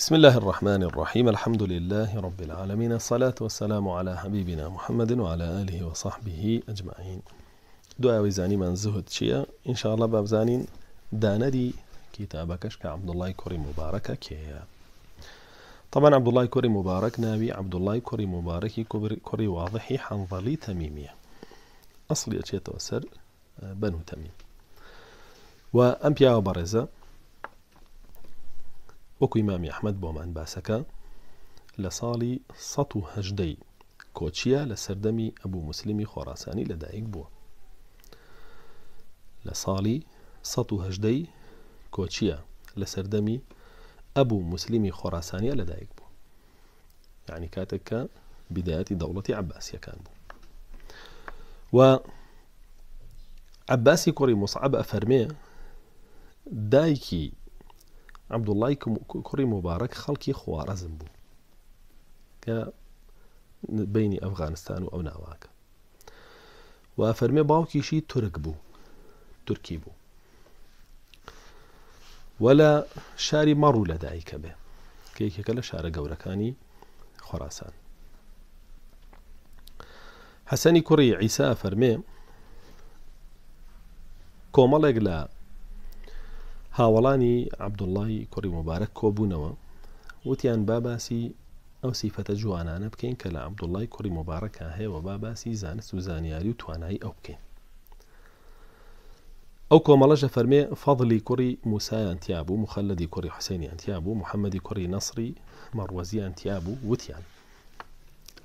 بسم الله الرحمن الرحيم الحمد لله رب العالمين الصلاة والسلام على حبيبنا محمد وعلى آله وصحبه أجمعين دعاوي وزاني من زهد شيا إن شاء الله باب زانين داندي كتابكش كعبد الله كوري مبارك كيا طبعا عبد الله كوري مبارك ناوي عبد الله كوري مبارك كوري واضحي حنظلي تميمية أصلي أشياء توسر آه، بنو تميم وأمبيا وبرزة وكو إمامي أحمد بومان باسكا لصالي سطو هجدي كوتشيا لسردمي أبو مسلمي خراساني لدائق بو لصالي سطو هجدي كوتشيا لسردمي أبو مسلمي خراساني لدائق بو يعني كاتك بداية دولة عباسيا كان بو و عباسي كوري مصعب أفرميه دايكي عەبدوڵای کوڕی مبارەک خەڵکی خوارەزم بوو کە بینی ئەفغانستان و ئەو ناواکە و فەرمێ باوکیشی تورک بوو تورکی بوو وەلا شاری مەڕوو لە دایکە بێ کە یەکێکە لە شارە گەورەکانی خۆراسان حەسەنی کوڕی عیسا فەرمێ کۆمەڵێک لە هاوڵانی عبدوڵی کوڕی مبارەک کۆبوونەوە وتیان باباسی ئەو سیفەتە جوانانە بکەین کە لە عبدوڵی کوڕی مبارەکە هەیەەوە باباسی زانست و زانیاری و توانایی ئەو بکەین ئەو کۆمەڵەشە فەرمێ فەضلی کوڕی موسایان تیابوو مخەلدی کوڕی حوسینیان تیابوو محەممەدی کوڕی نەسری مەڕوەزیان تیابوو وتیان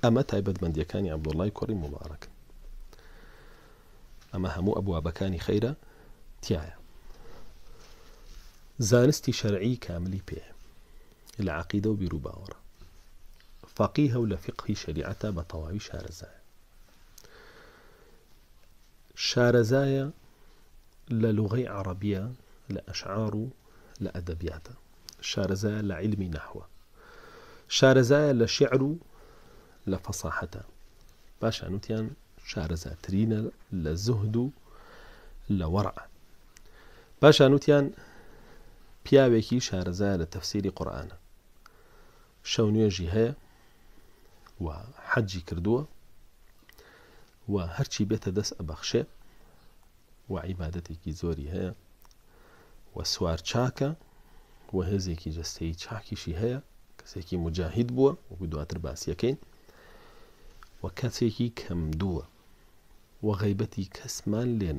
ئەمە تایبەتبندیەکانی عبدوڵای کوڕی مبارەکە ئەمە هەموو ئەبوابەکانی خەیرە تایە زانستي شرعي كامل بيه العقيدة عقیدە و بیر و باوەڕە فەقی هەو شارزايا فقهی شریعەتە بە تەواوی شارەزایە شارەزایە لە شارزايا عربیە لە ئەشعار و لە ئەدەبیاتە شارەزایە لە علمی نەحوە شارەزایە پیاوێکی شارەزای لە تەفسیری قورآانە شەو نوێژی هەیە و حەجی کردووە و هەرچی بێتە دەست ئەبەخشێ و عیباەتێکی زۆری هەیە و سوار چاکە و هێزێکی جستەی چاکیشی هەیە کەسێکی مجاهید بووە و دواتر باسیەکەین و کەسێکی کەم دووە و غیبەتی کەسمان لێ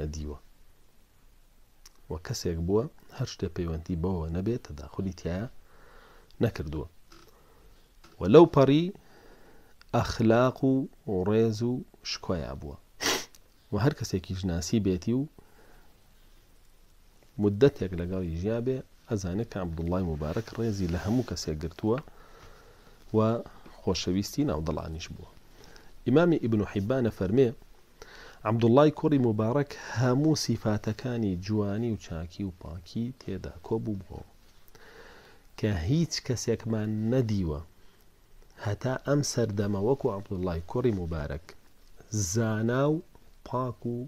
وە کەسێک بووە هەر شتێ پەیوەندی بەوە نەبێت تەداخلی تایە نەکردووە و لەو پەڕی ئەخلاق و ڕێز و شکۆیا بووە و هەر کەسێکی ژناسی بێتی و مدەتێک لەگەڵی ژیابێ ئەزانە کە عبدوڵای مبارەک ڕێزی لە هەموو کەسێک گرتووە و خۆشەویستی ناودەڵانیش بووە ئیمامی ئیبن و حیبانە فەرمێ عەبدوڵای کوڕی مبارەک هەموو سیفاتەکانی جوانی و چاکی و پاکی تێدا کۆبوو بۆ کە هیچ کەسێکمان نەدیوە هەتا ئەم سەردەمە وەکو عەبدوڵای کوڕی مبارەک زانا و پاک و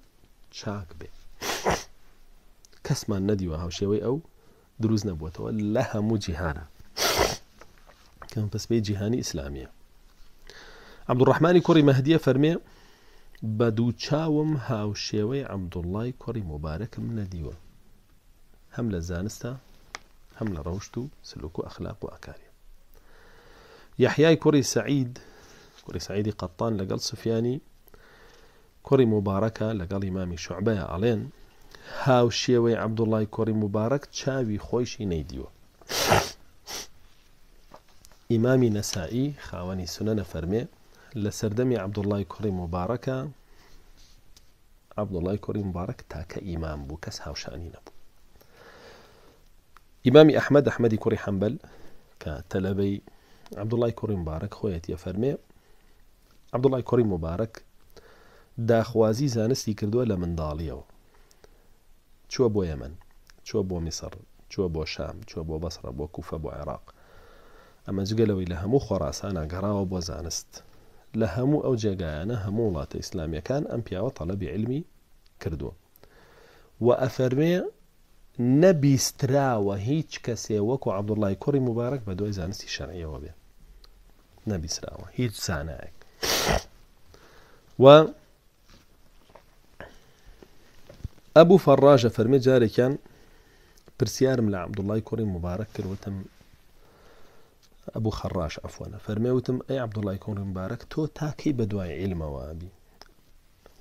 چاک بێ کەسمان نەدیوە هاوشێوەی ئەو دروست نەبووتەوە لە هەموو جیهانە کەم پسپی جیهانی ئیسلامیە عبدوڕحمانی کوڕی مەهدیە فەرمێ بە دوو چاوم هاوشێوەی ئەمدوڵای کوڕی مبارەکەم نەدیوە هەم لە زانستە هەم لە ڕەوشت و سلوک و ئەخلاق و ئاکاری یحیای کوڕی سعید کوڕی سعیدی قەتان لەگەڵ سوفیانی کوڕی مبارەکە لەگەڵ ئیمامی شعبەیە ئەڵێن هاوشێوەی عەبدوڵای کوڕی مبارەک چاوی خۆیشی نەیدیوە ئیمامی نەسایی خاوەنی سونە نەفەرمێ لە سەردەمی عەبدوڵای کوڕی مبارەکە عبدوڵای کۆری مبارەک تاکە ئیمان بوو کەس هاوشانی نەبوو ئیمامی ئەحمد ئەحمەدی کوڕی حەمبەل کە تەلەبەی عبدوڵای کوڕی مبارەک خۆیەتە فەرمێ عبدوڵای کوڕی مبارەک داخوازی زانستی کردووە لە منداڵیەوە چووە بۆ یەمەن چووە بۆ میسەر چووە بۆ شام چووە بۆ بەسرە بۆ کوفە بۆ عێراق ئەمە جگەلەوەی لە هەموو خۆراسانە گەڕاوە بۆ زانست لە هەموو ئەو جێگایانە هەموو وڵاتە ئیسلامیەکان ام پیاوە تەلەبی علمی کردووە و ئەفەرمێ نەبیستراوە هیچ عبد الله عبدوڵای مبارك مبارەک بە دوای زانستی شەرعیەوە نبي نەبیسراوە هیچ زانایك و ئەبوو جاري كان برسيار پرسیارم عبد الله کوڕی مبارك کردوتم ئەبوو خەڕاش ئەفۆنە فەرمێوتم ئەی عبدوڵای کۆڕی مبارەک تۆ تاکەی بە دوای عیلمەوەبی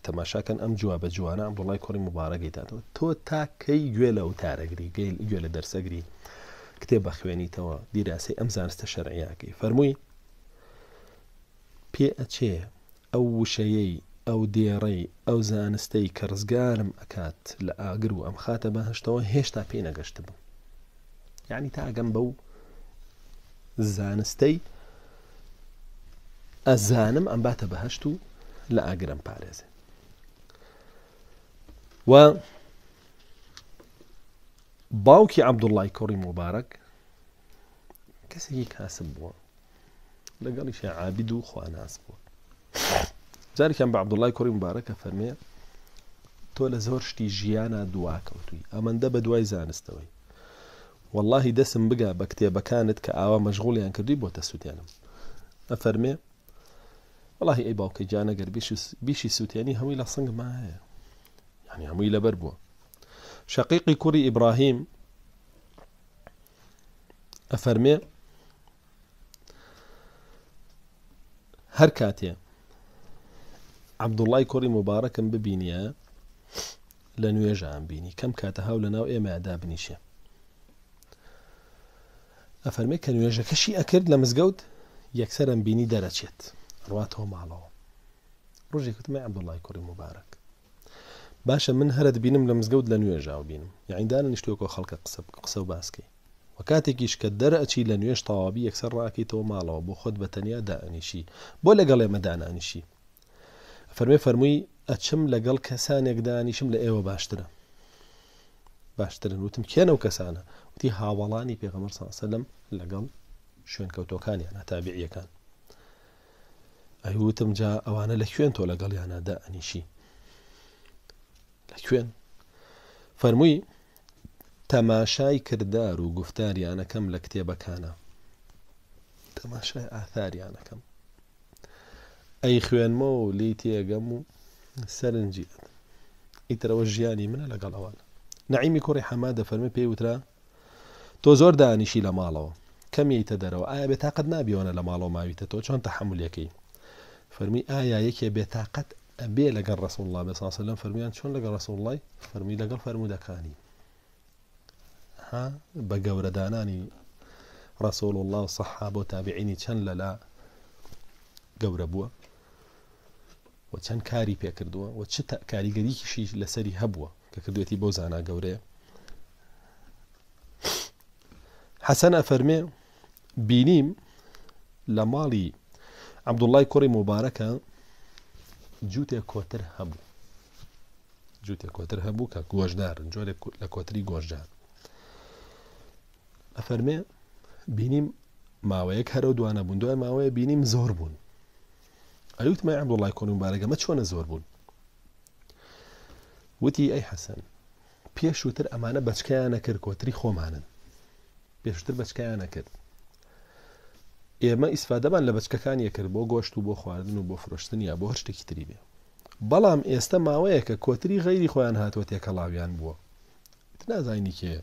تەماشاکەن ئەم جووا بە جوانە ئەم بڵای کۆڕی مبارەگەی داتەوە تۆ تاکەی گوێ لە وتارەگری گەیل گوێ لە دەرسەگری کتێب بە خوێنیتەوە دیراسی ئەم زانستە شەرعیاکەی فەرمووی پێ ئەچێ ئەو وشەیەی ئەو دێڕەی ئەو زانستەی کە ڕزگارم ئەکات لە ئاگر و ئەم خاتە بەهشتەوە هێشتا پێ نەگەشت بوو یعنی تا ئەگەم بەو زانستەی ئەزانم ئەم باتە بەهشت و لە ئاگرم پارێزێ و باوکی عەبدوڵای کوڕی مبارەک کەسێکی کاسم بووە لەگەڵیش عابد و خواناس بووە جارێکیان بە عەبدوڵای کوڕی مبارەکە فەرمێ تۆ لە زۆر شتی ژیانە دواکەوتوی ئەمەندە بە دوای زانستەوەی والله دسم بقى بكتابة كانت كآوة مشغول يعني كردي تسوت يعني أفرمي والله أي باوكي جانا قر بيشي سوت يعني هم إلى صنق ما يعني هم إلى بربوة شقيقي كوري إبراهيم أفرمي هركاتي عبد الله كوري مبارك ببينيا لن يجعن بيني كم كاتها ولنا وإما دابني شيء ئەفەرمێ کە نوێژەکەشی ئەکرد لە مزگەوت یەکسەر ئەم بینی دەرەچێت ڕاتەوە ماڵەوە ڕۆژێک کتمە ئەمدڵای کوڕی مبارک باشە من هەرت بینم لە مزگەوت لە نوێژاو بینم یاعیدان نیشتۆکۆ خەڵکە قسە قسە و باسکەی وە کاتێکیش کە دەرەچی لە نوێش تەواوی یەکسەر ڕاکەیتەوە ماڵەوە بۆ خۆت بە تەنیا دائنیشی بۆ لەگەڵ ئێمەدانانیشی فەرمێ فەرمووی ئەچم لەگەڵ کەسانێک دانیشم لە ئێوە باشترە باشترن وتم کێنە و کەسانە تی هاوڵانی پێغەمەر ساسەلم لەگەڵ شوێنکەوتەکانیان هەتابعیەکان ئەیوتم جا ئەوانە لە خوێن تۆ لەگەڵ یانەدا ئەنیشی لە خوێن فەرمووی تەماشای کردار و گفتاریانەکەم لە کتێبەکانە تەماشای ئاثاریانەکەم ئەی خوێنمە و لی تێگەم و سەرنجی ئیترەوە ژیانی منە لەگەڵ ئەوان نعیمی کوڕی حەما دەفەرمە پێی وترا تۆ زۆر دانیشی لە ماڵەوە کەمیتە دەرەوە ئایا بێتاقت نابیێنە لە ماڵەوە ماویتە تۆ چۆن تەحملەکەی فەرمی ئایا یەکێ بێتاقەت ئەبێ لەگەڵ ڕسم الله بێساسە لەم فەرمیان چۆن لەگەڵ ڕسم وڵی فەرمی لەگەڵ فەرمودەکانی بە گەورەدانانی ڕسۆڵ الله و سەحا بۆ تابعینی چەند لەلا گەورە بووە و چەند کاری پێکردووە و چ کاریگەریکیشی لەسەری هەبووە کە کردوێتی بۆ زانا گەورەیە حەسەن ئەفەرمێ بینیم لە ماڵی عبدوڵای کوڕی مبارەکە جووتێک کۆتر هەبوو جووتێک کۆتر هەبوو کە گۆژدارن جۆرێک لە کۆتری گۆژدار ئەفەرمێ بینیم ماوەیەک هەرە دوانە بوون دوای ماوەیە بینیم زۆر بوون ئەلووتمای عبدوڵای کۆن مبارەکەمە چۆنە زۆر بوون وتی ئەی حەسەن پێش وتر ئەمانە بەچکیان نەکرد کۆتری خۆمانن پێشتر بەچکیان نەکرد ئێمە ئیسفادەمان لە بەچکەکان یەکرد بۆ گۆشت و بۆ خواردن و بۆ فرۆشتن یا بۆ هەر شتێکی تری بێ بەڵام ئێستا ماوەیە کە کۆتری غەیری خۆیان هاتووە تێکەڵاویان بووە نازانی کێ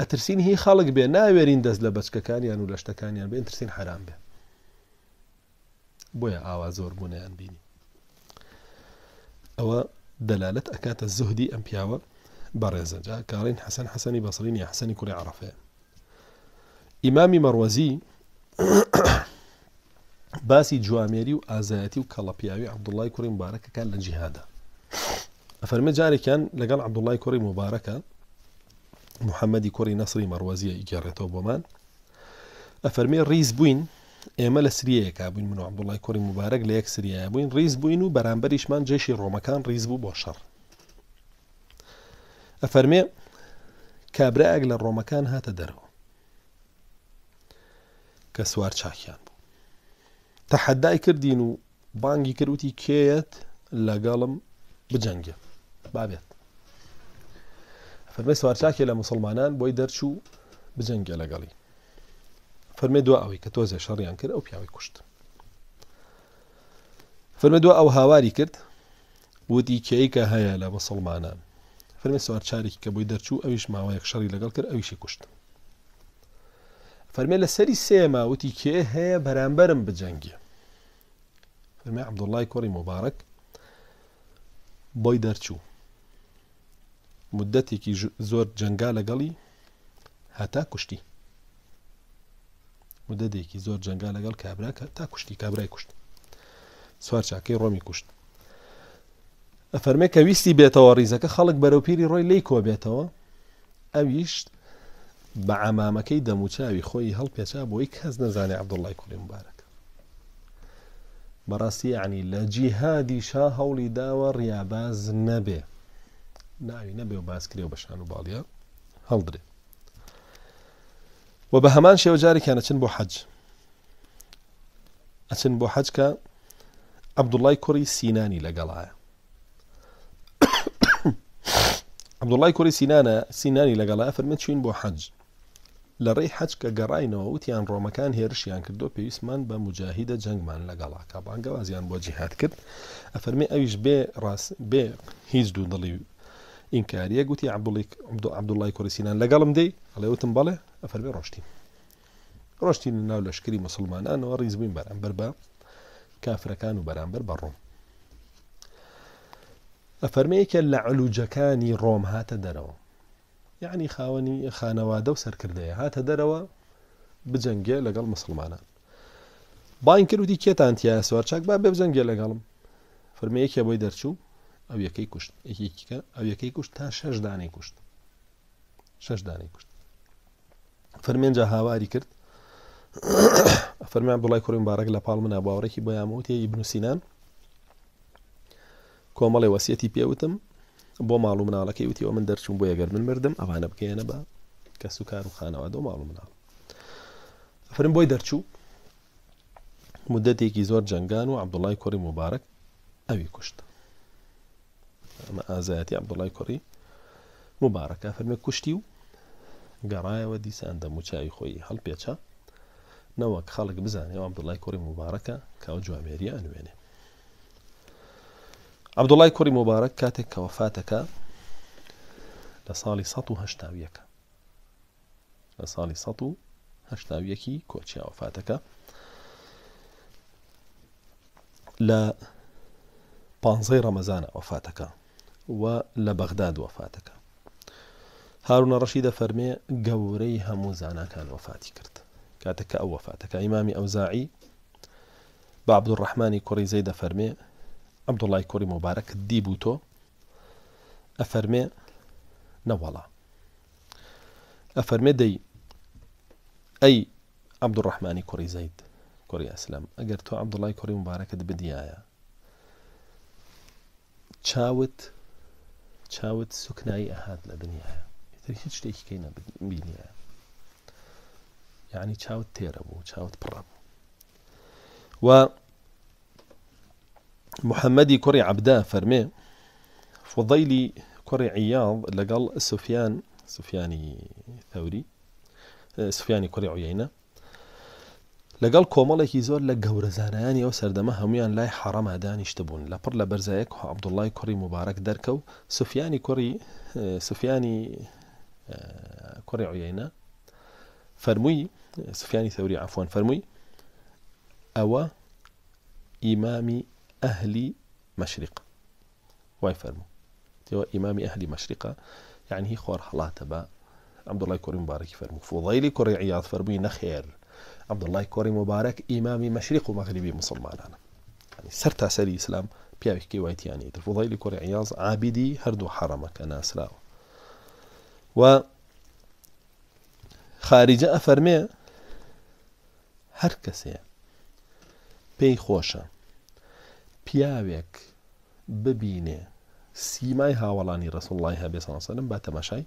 ئەترسین هی خەڵک بێ ناوێرین دەست لە بەچکەکانیان و لە شتەکانیان بێن ترسین حرام بێ بۆیە ئاوا زۆر بوونیان بینی ئەوە دەلالت ئەکاتە زۆهدی ئەم پیاوە بەڕێزە جا کارین حەسەن حەسەنی بەسرینی حەسەنی کوری عرفەیە ئیمامی مەڕوەزی باسی جوامێری و ئازایەتی و کەڵەپیاوی عبدوڵای کوڕی مبارەکەکان لە جیهادا ئەفەرمە جارێکیان لەگەڵ عبدوڵای کوڕی مبارەکە محەممەدی کوڕی نەسری مەڕوەزیە ئیگەڕێتەوە بۆمان ئەفەرمێ ڕیز بووین ئێمە لە سریەیەکا بووین من و عبدوڵای کوڕی مبارەک لە یەک سریایە بووین ڕیز بووین و بەرامبەریشمان جێشی ڕۆمەکان ڕیز بوو بۆ شەڕ ئەفەرمێ کابراەک لە ڕۆمەکان هاتە دەرەوە کە سوار چاکیان بوو تەحەدای کردین و بانگی کردوتی کێت لەگەڵم بجەنگە بابێت فەرمی سوارچاکێ لە مسلمانان بۆی دەرچوو بجەنگە لەگەڵی فەرمێ دو ئەوەی کە تۆزێ شەڕیان کرد ئەو پیاوی کوشت فەرمە دو ئەو هاواری کرد وتی کێی کە هەیە لە مسلمانان فەرمی سوار چارێکی کە بۆی دەرچوو ئەویش ماوەیەک شەڕی لەگەڵ کرد ئەویشی کوشت فەرمێ لە سەری سێماوتی کێ هەیە بەرامبەرم بجەنگی فەرمی عبدوڵای کۆڕی مبارەک بۆی دەرچوو مدەتێکی زۆر جەنگا لەگەڵی هەتا کوشتی مدەدێکی زۆر جەنگا لەگەڵ کابراکە تا کوشتی کابرای کوشت سوار چاکەی ڕۆمی کوشت ئەفەرمێ کە ویستی بێتەوە ریزەکە خەڵک بەرەوپیری ڕۆی لی کۆ بێتەوە ئەویشت بە ئامامەکەی دەموچاوی خۆی هەڵپێچا بۆی کەس نەزانێ عبدوڵای کوڕی مبارەکە بەڕاستی عنی لە جیهادی شا هەوڵی داوە ڕیاباز نەبێ ناوی نەبێ و باسکرێ و بەشان و باڵیە هەڵدرێ و بە هەمان شێوە جارێکیان ئەچن بۆ حەج ئەچن بۆ حەجکە عەبدوڵای کوڕی سینانی لەگەڵایە عبدوڵای کوری سینانە سینانی لەگەڵا ئەفرمە چین بۆ حەج لە ڕێی حەج کە گەڕینەوە وتیان ڕۆمەکان هێرشیان کردو پێویستمان بە مجاهیدە جەنگمان لەگەڵا کابانگەوازیان بۆ جیهات کرد ئەفەرمی ئەویش بێ بێ هیچ دوو دڵی ئینکاریە گوتی عبدڵیک عبدوڵای کوریسینان لەگەڵم دەی ئەڵێ وتم بەڵێ ئەفەرمی ڕۆشتین ڕۆشتین ناو لەشکری مسلمانانەوە ڕیزبووین بەرەمبەر بە کافرەکان و بەرامبەر بەڕوم ئەفەرمەیەکە لە علوجەکانی ڕۆم هاتە دەرەوە یعنی خاوەنی خانەوادە و سەرکردەیە هاتە دەرەوە بجەنگێ لەگەڵ مسلمانان باین کردی کێتان تیا سووار چاک با بێ بجەنگێ لەگەڵم فەرمەیەکە بۆی دەرچوو ئەو یەکەی کوشت ئەو یەکەی کوشت تا شەش دانەی کوشت شەش دانەی کوشت فەرمێنجا هاواری کرد فەرمیان بڵای کوڕین بارەک لە پاڵ منە باوەڕێکی بەیامەوتی ئیبنوسینان کۆمەڵی وەسیەتی پێوتم بۆ ماڵ و مناڵەکەی وتیەوە من دەرچوون بۆ یەگەر من مردم ئەوانە بکەێنە بە کەس و کار و خانەوە دۆ ماڵ و مناڵ فرم بۆی دەرچوو مدەتێکی زۆر جنگان و عبدوڵای کوڕی مبارەک ئەوی کوشت ئەمە ئازایەتی عبدوڵای کوڕی مبارەکە فەرمێ کوشتی و گەڕایەوە دیسان دەموچاوی خۆی هەڵپێچە نەوەک خەڵک بزانێ عبدوڵای کوڕی مبارەکە کاو جوامێری ئەنوێنێ عبدوڵای کوڕی مبارەک کاتێک کە وەفاتەکە لە ساڵی 1970ەکە لە ساڵی 1970ەکی کۆچیا وەفاتەکە لە پانزەی ڕەمەزانە وەفاتەکە و لە بەغداد وەفاتەکە هارونە ڕەشی دەفەرمێ گەورەی هەموو زانکان وەفاتی کرد کاتەکە ئەو وەفاتەکە ئیمامی ئەوزاعی بە عبدوڕەحمانی کوڕی زەی دەفەرمێ عەبدوڵای کوری مبارەک دیبوو تۆ ئەفەرمێ نەوەڵا ئەفەرمێ دەی ئەی عەبدوڕەحمانی کوڕی زەید کوری ئەسلام ئەگەر تۆ عەبدوڵای کوری مبارەکەت بدیایە چاوت چاوت سوکنایی ئەهات لە بنیایە يعني تر هیچ شتێکی کەی نەبینیە یعنی چاوت تێرە بوو چاوت پڕە و محمدي كري عبداه فرمي فضيلي كري عياض لقال سفيان سفياني ثوري آه، سفياني كري عيينة لقال الله كيزور لقاور زاناني او سردما هميان لاي حرام هداني اشتبون لابر لبرزايك عبد الله كري مبارك دركو سفياني كري آه، سفياني آه، كري عيينة فرموي سفياني ثوري عفوا فرموي او امامي أهل مشرقة واي فرمو تيوا إمام أهل مشرقة يعني هي خور حلاته با عبد الله كوري مبارك فرمو فضيل كوري عياض فرمو نخير عبد الله كوري مبارك إمام مشرق ومغربي مسلمان أنا يعني سرتا سري إسلام پیاوێک کێوایتی یانی فضيل فضیلی عياض عابدي هردو هەردوو حرەمەکە ناسراوە و خارج أفرمي هەر کەسێ پێی خۆشە پیاوێک ببینێ سیمای هاوڵانی ڕسوڵی هەبێ سەسەلم با تەماشای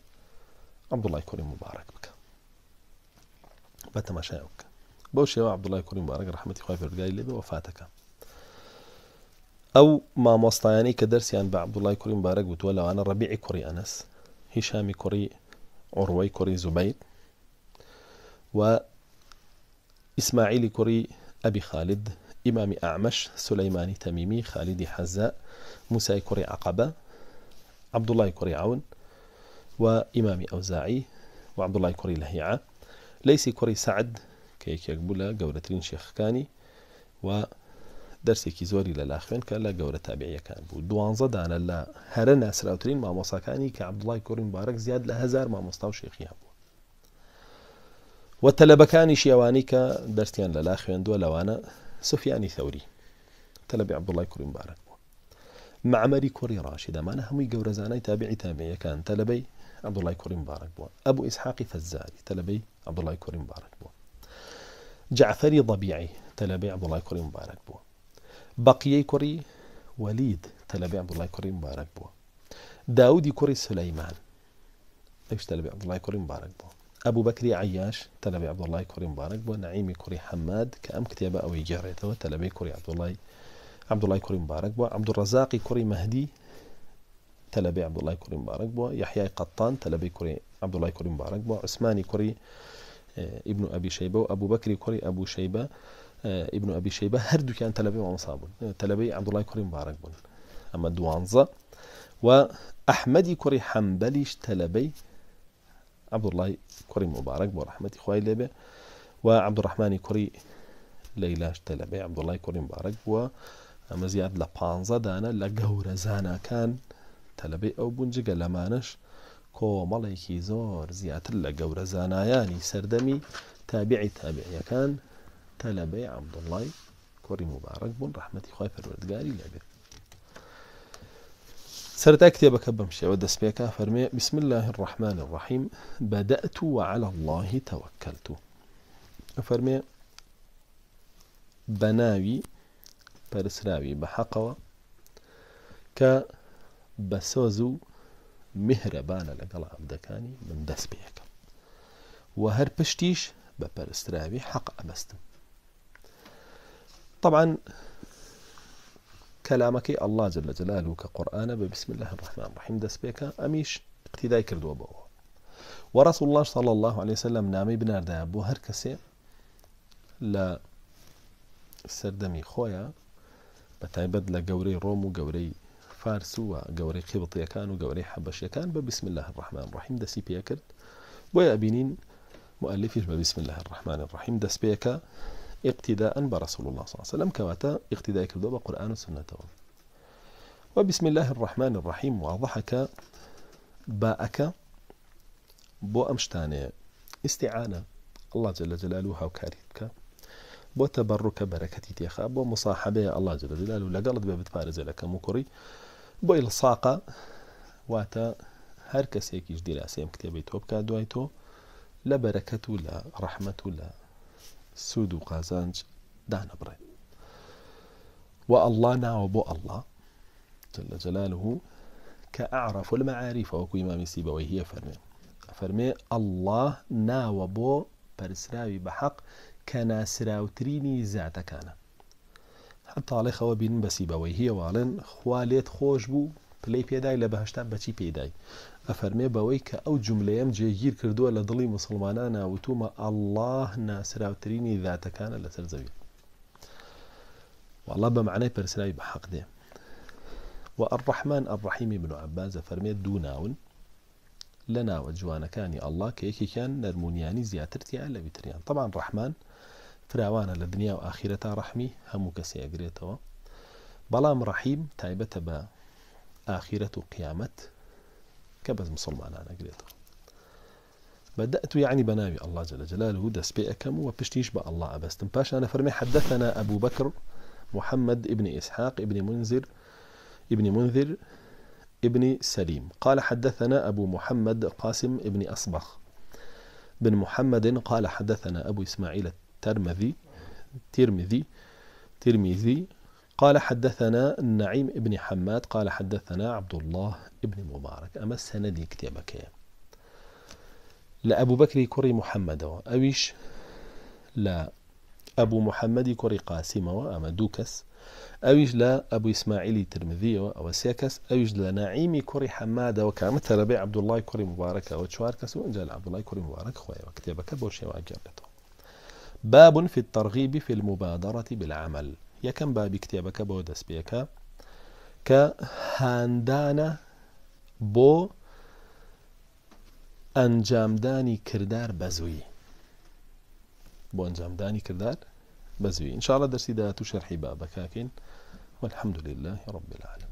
عبدوڵای کوری مبارەک بکە بە تەماشای بکە بەو شێوە عبدوڵای کوری مبارەك ڕحمەتی خی پێرگای لێ وفاتەکە ئەو مامۆستایانی کە دەرسیان بە عبدوڵای کوری مبارەك وتووە لەوانە ڕبیعی کوری ئەنەس هیشامی کوڕی عڕوەی کوری زوبیت و ئیسماعیلی کوڕی ئەبی خالد إمام أعمش سليماني تميمي خالدي حزاء موسى كري عقبة عبد الله كري عون وإمام أوزاعي وعبد الله كري لهيعة ليس كري سعد كيك يقبل قورترين شيخ كاني و دەرسێکی زۆری كلا لاخوێن تابعية كان گەورە تابعیەکان بوو دوانزە دانە لە هەرە ناسراوترین مامۆساکانی الله عبدڵای مبارك زياد زیاد لە هزار مامۆستا و شێخی هەبوو وە تەلەبەکانی شێوانی سفياني ثوري تلبع عبد الله كوري مبارك بو معمري كوري راشدة ما نهمي قورزاني تابعي تابعي كان تلبي عبد الله كوري مبارك بو. أبو إسحاق فزاري تلبي عبد الله كوري مبارك بو. جعفري ضبيعي تلبي عبد الله كوري مبارك بو. بقية كوري وليد تلبي عبد الله كوري مبارك بو. داودي كوري سليمان ايش تلبي عبد الله كوري مبارك بو. ابو بكر عياش تلبي عبد الله كوري مبارك بو نعيمي كوري حماد كام كتابه او يجاري تو تلبي كوري عبد الله عبد الله كوري مبارك بو عبد الرزاق كوري مهدي تلبي عبد الله كوري مبارك بو يحيى قطان تلبي كوري عبد الله كوري مبارك بو عثماني كوري آه، ابن ابي شيبه وابو بكر كوري ابو شيبه آه، ابن ابي شيبه هردو كان تلبي ومصابون آه، تلبي عبد الله كوري مبارك بون اما دوانزا وأحمد كوري حنبليش تلبي عبد الله كري مبارك برحمة إخوائي لبه وعبد الرحمن كري ليلى شتلبه عبد الله كري مبارك و ومزيد لبانزا دانا لقور زانا كان تلبى أو بنجي قلمانش كو ملايكي زور زيات لقور زانا يعني سردمي تابعي تابعي كان تلبى عبد الله كري مبارك بون رحمة إخوائي فرودقاري لبه سرت بكب مشي ودس بيك فرمي بسم الله الرحمن الرحيم بدأت وعلى الله توكلت فرمي بناوي برسراوي بحقوا ك بسوزو مهربان لەگەڵ عبدكاني من دس بيك و هر پشتیش بە پەرستراوی حەق طبعا كلامك الله جل جلاله كقرآن بسم الله الرحمن دس دەستپێکە أميش اقتیدای کردووە بو ورسول الله صلى الله عليه وسلم نامي بناردایە بۆ هركسي لا سردمي خويا خۆیە بە تایبەت قوري گەورەی قوري و گەورەی فارس وە گەورەی قیبڵتیەکان و بسم الله الرحمن الرحيم دەسی پێ ويا بۆیە مؤلفي بسم الله الرحمن الرحيم دس بيكا اقتداء برسول الله صلى الله عليه وسلم كما اقتداء كبدو بقرآن وسنة وبسم الله الرحمن الرحيم واضحك باءك بو أمشتاني استعانة الله جل جلاله هاوكاريتك بو تبرك بركتي تيخا بو مصاحبة الله جل جلاله لقلت بابت فارز لك مكري بو إلصاقة واتا هركسيك کەسێکیش دیراسەیەم كتابي توبك بکات لبركة لا رحمة لا سوود و قازانج دانەبڕێن و ئەله ناوە بۆ ئەله لە جەلالهوو کە ئاعرف المەعاریفە وەکو ئیمامیسی بەوەی هیە فەرمێ فەرمێ ئەله ناوە بۆ پەرسراوی بەحەق کە ناسراوترینی زیاتەکانە هەتاڵێخەوە بین بەسی بەوەی هیەواڵن خوا لێت خۆش بوو پلەی پێدای لە بەهشتا بەچی پێدای ئەفەرمێ بەوەی کە ئەو جملەیەم جێگیر کردووە مسلمانا وتوما الله ناوتومە وتريني ذات كان لا ترزوي والله بمعنى برسلاي بحق ده والرحمن الرحيم ابن عباس فەرمێت دوناون لنا وجوانا كان الله كيك كان نرمونياني نەرمونیانی زیاترتیا لە طبعا الرحمن فراوانا لە دنیا رحمي همو كسي هەموو بلام رحيم بەڵام ڕەحیم تایبەتە بە کە مسلمان أنا قلت بدأت يعني بناوي الله جل جلاله دس بيأكم وبشتيش بأ الله أبستم باش أنا فرمي حدثنا أبو بكر محمد ابن إسحاق ابن منذر ابن منذر ابن سليم قال حدثنا أبو محمد قاسم ابن أصبخ بن محمد قال حدثنا أبو إسماعيل الترمذي ترمذي ترمذي قال حدثنا النعيم ابن حماد قال حدثنا عبد الله ابن مبارك أما السندي كتابك لأبو بكر كري محمد أويش لا أبو محمد كري قاسم أما دوكس أويش لا أبو إسماعيل ترمذي أو سيكس أويش لا نعيم كري حماد وكامتر بي عبد الله كري مبارك وشواركس وإنجال عبد الله كري مبارك خويا وكتابك بوشي وأجابته باب في الترغيب في المبادرة بالعمل یەکەم بابی کتێبەکە بەوە دەستپێکە کە هاندانە بۆ ئەنجامدانی کردار بەزووی بۆ ئەنجامدانی کردار بەزوی انشاءڵە دەرسی دا تو شەرحی بابەکەکەین والحمد لله رب العالمين